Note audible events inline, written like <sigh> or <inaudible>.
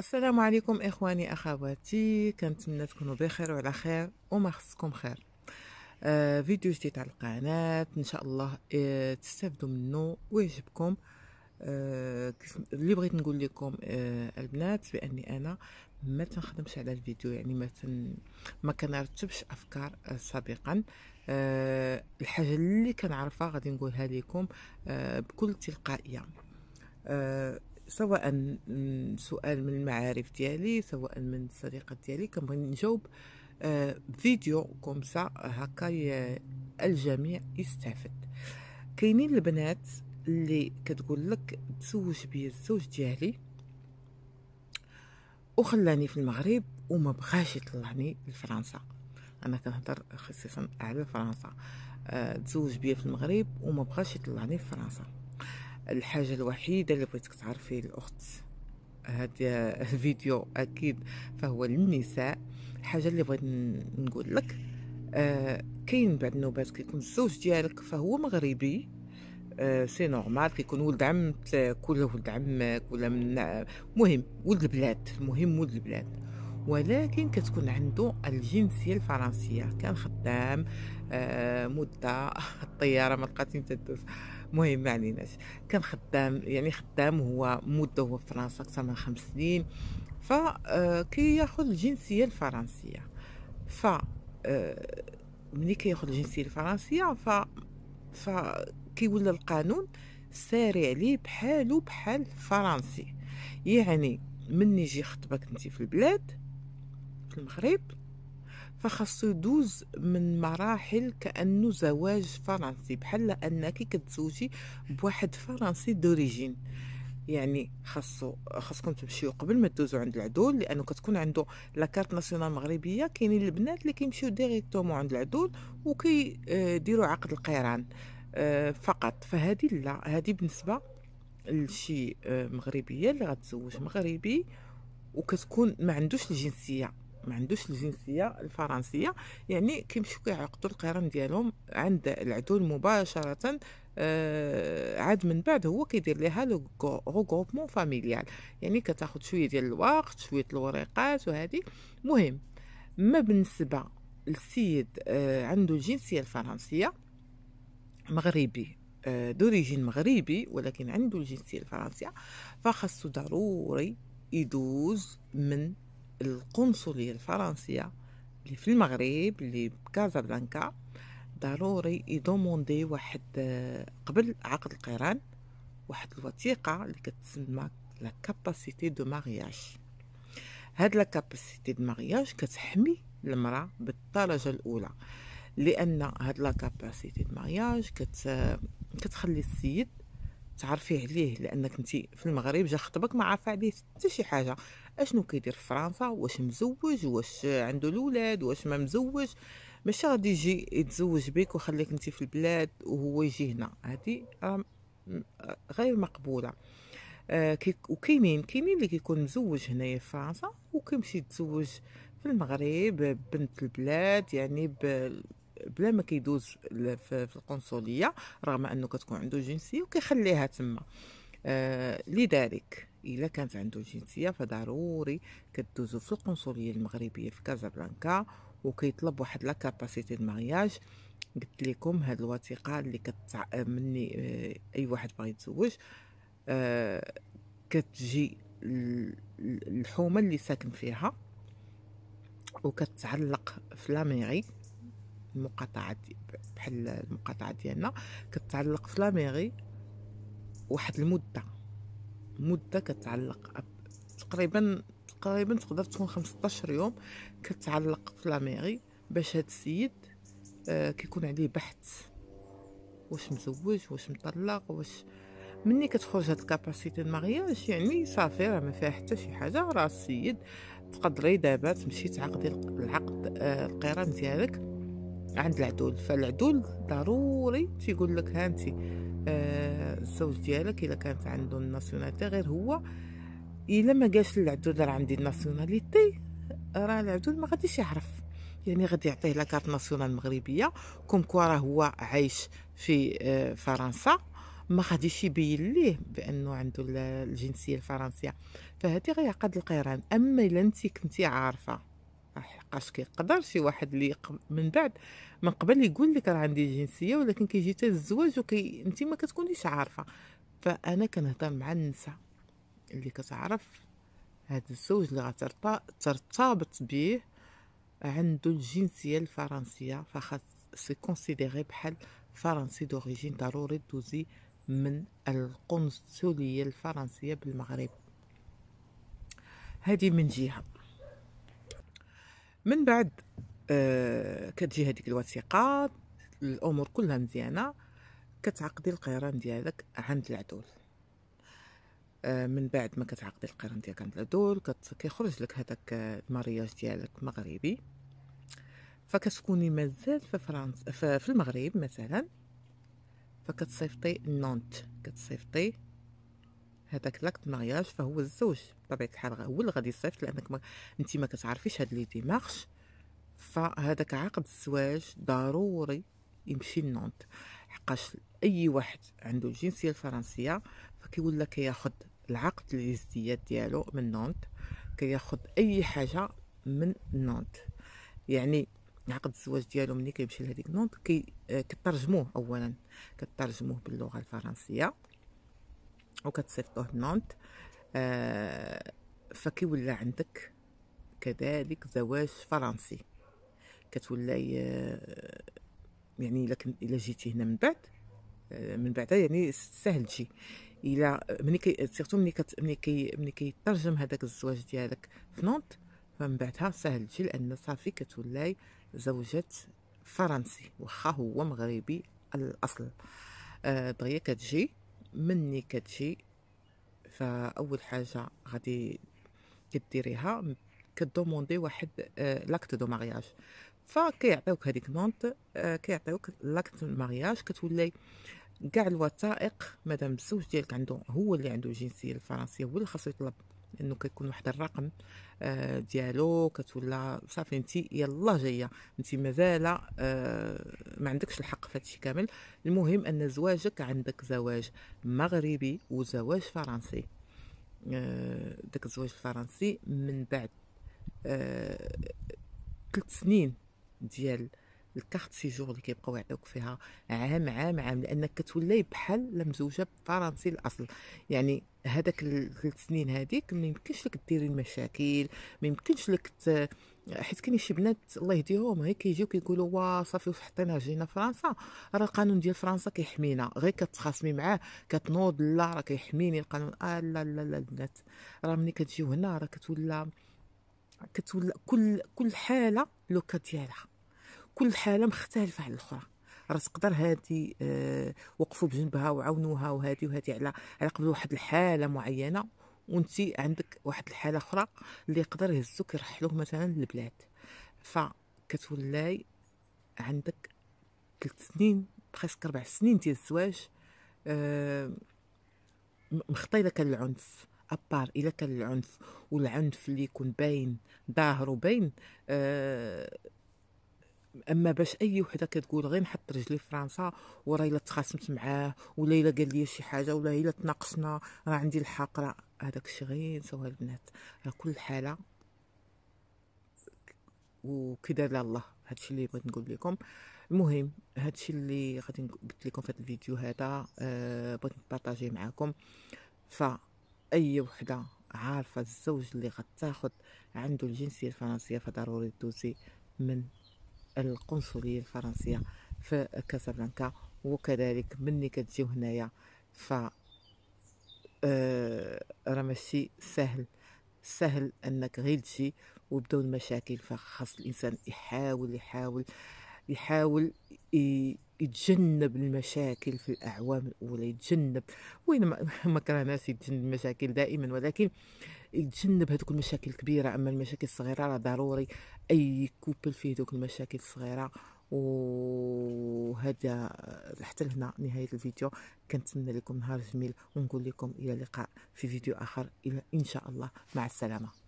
السلام عليكم اخواني اخواتي كنتمنى تكونوا بخير وعلى خير وما خصكم خير آه فيديو جديد على القناه ان شاء الله آه تستافدوا منه ويعجبكم آه اللي بغيت نقول لكم آه البنات باني انا ما تنخدمش على الفيديو يعني ما تن... ما كنرتبش افكار آه سابقا آه الحاجه اللي كنعرفها غادي نقولها لكم آه بكل تلقائيه آه سواء سؤال من المعارف ديالي سواء من الصديقات ديالي كنبغي نجاوب آه، فيديو كومسا هكا الجميع يستافد كاينين البنات اللي كتقول لك تزوج بيا الزوج ديالي وخلاني في المغرب وما بغاش يطلعني لفرنسا انا كنهضر خصيصا على فرنسا آه، تزوج بيا في المغرب وما بغاش يطلعني لفرنسا الحاجه الوحيده اللي بغيتك تعرفي الاخت هذا الفيديو <laughs> اكيد فهو للنساء الحاجه اللي بغيت نقول لك آه كاين بعض النوبات كيكون الزوج ديالك فهو مغربي آه، سي نورمال كيكون ولد عمت كله ولد عمك ولا من مهم ولد البلاد المهم ولد البلاد ولكن كتكون عنده الجنسيه الفرنسيه كان خدام آه، مده الطياره <laughs> ما لقاتش مهم ما يعني عليناش كان خدام يعني خدام هو مده هو في فرنسا اكثر من خمس سنين آه، يأخذ الجنسيه الفرنسيه ف آه، ملي كياخذ الجنسيه الفرنسيه ف ف كيولى القانون ساري عليه بحالو بحال فرنسي يعني من يجي خطبك انت في البلاد في المغرب فخاصو يدوز من مراحل كانه زواج فرنسي بحال انك كتزوجي بواحد فرنسي دوريجين يعني خاصو خاصكم تمشيو قبل ما تدوزو عند العدول لانه كتكون عنده لاكارت ناسيونال مغربيه كاينين البنات اللي كيمشيو ديريكتومون عند العدول وكيديروا عقد القيران آه، فقط فهذه لا هذه بالنسبه لشي آه، مغربيه اللي غتزوج مغربي وكتكون ما عندوش الجنسيه ما عندوش الجنسيه الفرنسيه يعني كيمشيو كيعقدوا القران ديالهم عند العدول مباشره آه عاد من بعد هو كيدير ليها لو غوغوبمون فاميليال يعني كتاخد شويه ديال الوقت شويه الوريقات وهذه مهم ما بالنسبه للسيد آه عنده الجنسيه الفرنسيه مغربي آه دوريجين مغربي ولكن عنده الجنسيه الفرنسيه فخاصو ضروري يدوز من القنصلية الفرنسية اللي في المغرب اللي بلانكا ضروري يدوموندي واحد آه، قبل عقد القران واحد الوثيقة اللي كتسمى لا كاباسيتي دو مارياج هاد لا كاباسيتي دو مارياج كتحمي المرأة بالدرجة الأولى لأن هاد لا كاباسيتي دو مارياج كت... آه، كتخلي السيد تعرفيه عليه لانك انت في المغرب جا خطبك ما عارفه عليه حتى شي حاجه اشنو كيدير في فرنسا واش مزوج واش عنده الاولاد واش ما مزوج ماشي غادي يجي يتزوج بك وخليك انت في البلاد وهو يجي هنا هذه غير مقبوله آه، وكاينين كاينين اللي كيكون مزوج هنايا في فرنسا وكيمشي يتزوج في المغرب بنت البلاد يعني بلا ما كيدوز في القنصليه رغم انه كتكون عنده جنسيه وكيخليها تما آه لذلك الا كانت عنده جنسيه فضروري كدوزو في القنصليه المغربيه في كازابلانكا وكيطلب واحد لا كاباسيتي د مارياج قلت لكم هاد الوثيقه اللي كتع مني آه اي واحد باغي يتزوج آه كتجي الحومه اللي ساكن فيها وكتعلق في لاميري المقاطعات بحال المقاطعه ديالنا كتعلق في لاميري واحد المده مده كتعلق تقريبا تقريبا تقدر تكون 15 يوم كتعلق في لاميري باش هاد السيد آه كيكون عليه بحث واش مزوج واش مطلق واش مني كتخرج هاد الكاباسيتي المارياج يعني صافي راه ما فيها حتى شي حاجه راه السيد تقدري إيه دابا تمشي تعقدي العقد آه، القران ديالك عند العدول فالعدول ضروري تيقول لك هانتي آه الزوج ديالك الا كانت عنده الناسيوناليتي غير هو الا ما قالش للعدول راه عندي الناسيوناليتي راه العدول ما غاديش يعرف يعني غادي يعطيه لاكارت ناسيونال مغربيه كوم كوا راه هو عايش في آه فرنسا ما غاديش يبين ليه بانه عنده الجنسيه الفرنسيه فهذه غيعقد القيران اما الا انت كنتي عارفه حقاش كيقدر شي واحد اللي من بعد من قبل يقول لك راه عندي جنسيه ولكن كيجي حتى الزواج وكي انت ما كتكونيش عارفه فانا كنهضر مع النساء اللي كتعرف هذا الزوج اللي غترتبط به عنده الجنسيه الفرنسيه فخاص سي كونسيديري بحال فرنسي دوريجين ضروري دوزي من القنصليه الفرنسيه بالمغرب هذه من جهه من بعد آه كتجي هذيك الوثيقه الامور كلها مزيانه كتعقدي القران ديالك عند العدول آه، من بعد ما كتعقدي القران ديالك عند العدول كيخرج لك هذاك آه، المارياج ديالك مغربي فكتكوني مازال في فرنسا في المغرب مثلا فكتصيفطي نونت كتصيفطي هذاك لاكت مارياج فهو الزوج بطبيعه الحال هو اللي غادي يصيفط لانك ما انت ما كتعرفيش هاد لي ديمارش فهذاك عقد الزواج ضروري يمشي لنونت حقاش اي واحد عنده الجنسيه الفرنسيه فكيولى كياخد العقد الازدياد ديالو من نونت كياخد اي حاجه من نونت يعني عقد الزواج ديالو ملي كيمشي لهذيك نونت كي كترجموه اولا كترجموه باللغه الفرنسيه وكتسيفطوه لنونت آه فكيولى عندك كذلك زواج فرنسي كتولي آه، يعني الا كنت الا جيتي هنا من بعد آه، من بعد يعني سهل تجي الا ملي كي سيرتو ملي كت ملي كي ملي كيترجم هذاك الزواج ديالك في نونت فمن بعدها سهل تجي لان صافي كتولي زوجة فرنسي واخا هو مغربي الاصل آه، دغيا كتجي مني كتجي فاول حاجه غادي كديريها كدوموندي واحد لاكت دو مارياج فكيعطيوك هذيك المونط آه، كيعطيوك لاكت مارياج كتولي كاع الوثائق مادام الزوج ديالك عنده هو اللي عنده الجنسيه الفرنسيه هو اللي خاصو يطلب انه كيكون واحد الرقم آه، ديالو كتولى صافي انت يلا جايه انت مازال آه، ما عندكش الحق في هادشي كامل المهم ان زواجك عندك زواج مغربي وزواج فرنسي آه، داك الزواج الفرنسي من بعد ثلاث سنين ديال الكارت سيجور اللي كيبقاو يعطيوك فيها عام عام عام لانك كتولي بحال لا مزوجه بالفرنسي الاصل يعني هذاك الثلاث سنين هذيك ما يمكنش لك ديري المشاكل ما يمكنش لك ت... حيت كاين شي بنات الله يهديهم هي كيجيو كيقولوا وا صافي وحطينا جينا فرنسا راه القانون ديال فرنسا كيحمينا غير كتخاصمي معاه كتنوض لا راه كيحميني القانون آه لا لا لا البنات راه ملي كتجيو هنا راه كتولى كتولى كل كل حاله لوكا ديالها كل حاله مختلفه على الاخرى راه تقدر هادي آه وقفوا بجنبها وعاونوها وهادي وهادي على على قبل واحد الحاله معينه وانت عندك واحد الحاله اخرى اللي يقدر يهزوك يرحلوه مثلا للبلاد فكتولاي عندك ثلاث سنين بريسك ربع سنين ديال الزواج آه، مخطي لك العنف ابار الا كان العنف والعنف اللي يكون باين ظاهر وباين آه اما باش اي وحده كتقول غير نحط رجلي في فرنسا ورا الا تخاصمت معاه ولا الا قال لي شي حاجه ولا الا تناقشنا راه عندي الحق راه هذاك الشيء غير نساوها البنات راه كل حاله وكذا لا الله هادشي اللي بغيت نقول لكم المهم هادشي اللي غادي قلت لكم في هذا الفيديو هذا أه بغيت نبارطاجي معكم فاي وحده عارفه الزوج اللي غتاخد عنده الجنسيه الفرنسيه فضروري دوزي من القنصليه الفرنسيه في كاسابلانكا وكذلك مني كتجيو هنايا ف آه، راه ماشي سهل سهل انك غير تجي وبداو المشاكل فخاص الانسان يحاول يحاول يحاول يتجنب المشاكل في الأعوام الأولى يتجنب وين <laughs> ما كرهناش يتجنب المشاكل دائما ولكن يتجنب هذوك المشاكل الكبيرة أما المشاكل الصغيرة راه ضروري أي كوبل فيه دوك المشاكل الصغيرة وهذا حتى لهنا نهاية الفيديو كنتمنى لكم نهار جميل ونقول لكم إلى اللقاء في فيديو آخر إلى إن شاء الله مع السلامة